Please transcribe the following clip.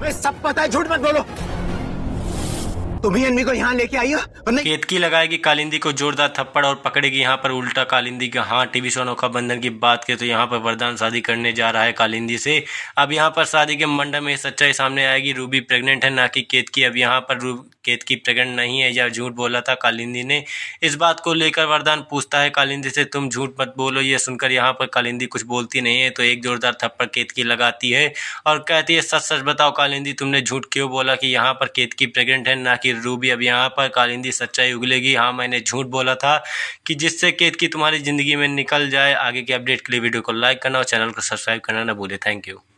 मैं सब पता है झूठ मत बोलो तुम ही को यहाँ लेके आई हो केतकी लगाएगी कालिंदी को जोरदार थप्पड़ और पकड़ेगी यहाँ पर उल्टा कालिंदी का हाँ टीवी शो अनोखा बंधन की बात के तो यहाँ पर वरदान शादी करने जा रहा है कालिंदी से अब यहाँ पर शादी के मंडप में सच्चाई सामने आएगी रूबी प्रेग्नेंट है ना कि केतकी अब यहाँ पर केतकी प्रेग्नेंट नहीं है या झूठ बोला था कालिंदी ने इस बात को लेकर वरदान पूछता है कालिंदी से तुम झूठ मत बोलो ये सुनकर यहाँ पर कालिंदी कुछ बोलती नहीं है तो एक जोरदार थप्पड़ केतकी लगाती है और कहती है सच सच बताओ कालिंदी तुमने झूठ क्यों बोला कि यहाँ पर केतकी प्रेगनेंट है ना कि रूबी अब यहाँ पर कालिंदी सच्चाई उगलेगी हाँ मैंने झूठ बोला था कि जिससे केतकी तुम्हारी ज़िंदगी में निकल जाए आगे की अपडेट के लिए वीडियो को लाइक करना और चैनल को सब्सक्राइब करना ना भूले थैंक यू